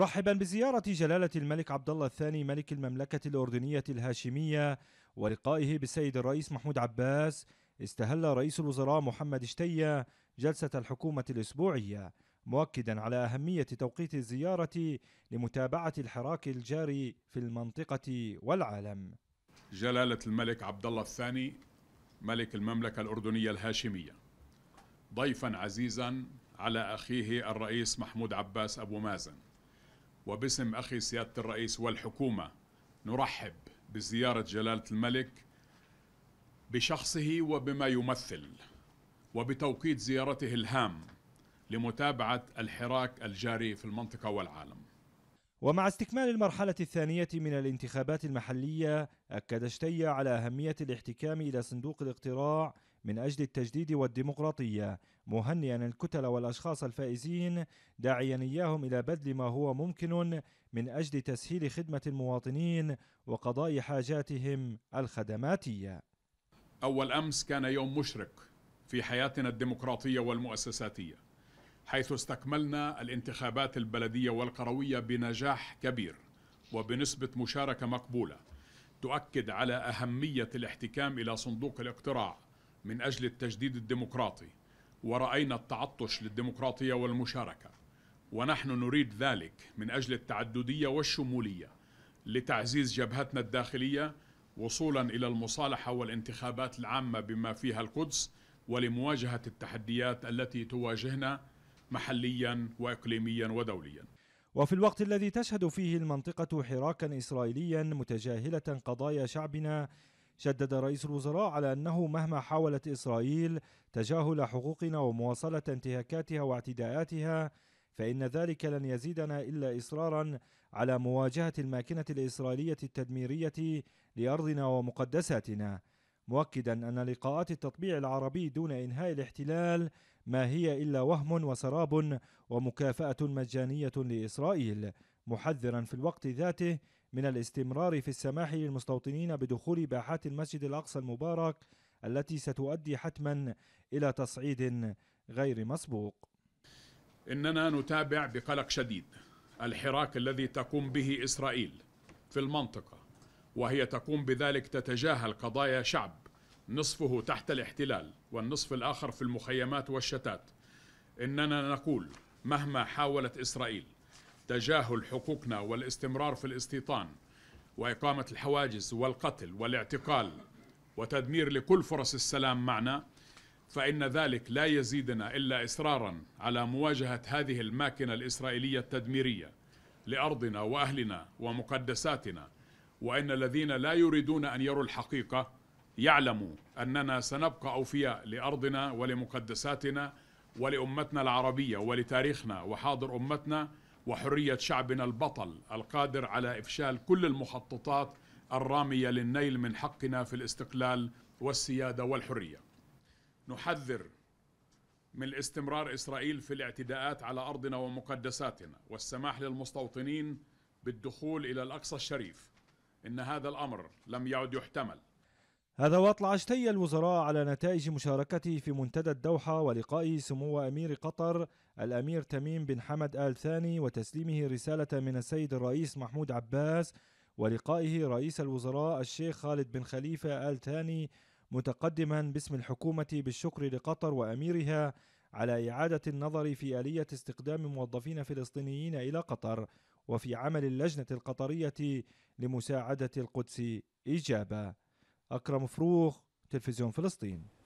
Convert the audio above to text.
مرحبا بزيارة جلالة الملك عبد الله الثاني ملك المملكة الأردنية الهاشمية ولقائه بالسيد الرئيس محمود عباس استهل رئيس الوزراء محمد شتية جلسة الحكومة الأسبوعية مؤكدا على أهمية توقيت الزيارة لمتابعة الحراك الجاري في المنطقة والعالم جلالة الملك عبد الله الثاني ملك المملكة الأردنية الهاشمية ضيفا عزيزا على أخيه الرئيس محمود عباس أبو مازن وباسم أخي سيادة الرئيس والحكومة نرحب بزيارة جلالة الملك بشخصه وبما يمثل وبتوقيت زيارته الهام لمتابعة الحراك الجاري في المنطقة والعالم ومع استكمال المرحلة الثانية من الانتخابات المحلية أكد شتي على أهمية الاحتكام إلى صندوق الاقتراع من أجل التجديد والديمقراطية مهنئا الكتل والأشخاص الفائزين داعيا إياهم إلى بذل ما هو ممكن من أجل تسهيل خدمة المواطنين وقضاء حاجاتهم الخدماتية أول أمس كان يوم مشرق في حياتنا الديمقراطية والمؤسساتية حيث استكملنا الانتخابات البلدية والقروية بنجاح كبير وبنسبة مشاركة مقبولة تؤكد على أهمية الاحتكام إلى صندوق الاقتراع من أجل التجديد الديمقراطي ورأينا التعطش للديمقراطية والمشاركة ونحن نريد ذلك من أجل التعددية والشمولية لتعزيز جبهتنا الداخلية وصولا إلى المصالحة والانتخابات العامة بما فيها القدس ولمواجهة التحديات التي تواجهنا محليا وإقليميا ودوليا وفي الوقت الذي تشهد فيه المنطقة حراكا إسرائيليا متجاهلة قضايا شعبنا شدد رئيس الوزراء على أنه مهما حاولت إسرائيل تجاهل حقوقنا ومواصلة انتهاكاتها واعتداءاتها فإن ذلك لن يزيدنا إلا إصرارا على مواجهة الماكنة الإسرائيلية التدميرية لأرضنا ومقدساتنا مؤكدا أن لقاءات التطبيع العربي دون إنهاء الاحتلال ما هي إلا وهم وسراب ومكافأة مجانية لإسرائيل محذرا في الوقت ذاته من الاستمرار في السماح للمستوطنين بدخول باحات المسجد الاقصى المبارك التي ستؤدي حتما الى تصعيد غير مسبوق. اننا نتابع بقلق شديد الحراك الذي تقوم به اسرائيل في المنطقه وهي تقوم بذلك تتجاهل قضايا شعب نصفه تحت الاحتلال والنصف الاخر في المخيمات والشتات. اننا نقول مهما حاولت اسرائيل تجاهل حقوقنا والاستمرار في الاستيطان وإقامة الحواجز والقتل والاعتقال وتدمير لكل فرص السلام معنا فإن ذلك لا يزيدنا إلا إصرارا على مواجهة هذه الماكنة الإسرائيلية التدميرية لأرضنا وأهلنا ومقدساتنا وإن الذين لا يريدون أن يروا الحقيقة يعلموا أننا سنبقى أوفياء لأرضنا ولمقدساتنا ولأمتنا العربية ولتاريخنا وحاضر أمتنا وحرية شعبنا البطل القادر على إفشال كل المخططات الرامية للنيل من حقنا في الاستقلال والسيادة والحرية نحذر من استمرار إسرائيل في الاعتداءات على أرضنا ومقدساتنا والسماح للمستوطنين بالدخول إلى الأقصى الشريف إن هذا الأمر لم يعد يحتمل هذا واطلع اشتي الوزراء على نتائج مشاركته في منتدى الدوحة ولقاء سمو أمير قطر الأمير تميم بن حمد آل ثاني وتسليمه رسالة من السيد الرئيس محمود عباس ولقائه رئيس الوزراء الشيخ خالد بن خليفة آل ثاني متقدما باسم الحكومة بالشكر لقطر وأميرها على إعادة النظر في آلية استقدام موظفين فلسطينيين إلى قطر وفي عمل اللجنة القطرية لمساعدة القدس إجابة اكرم فروخ تلفزيون فلسطين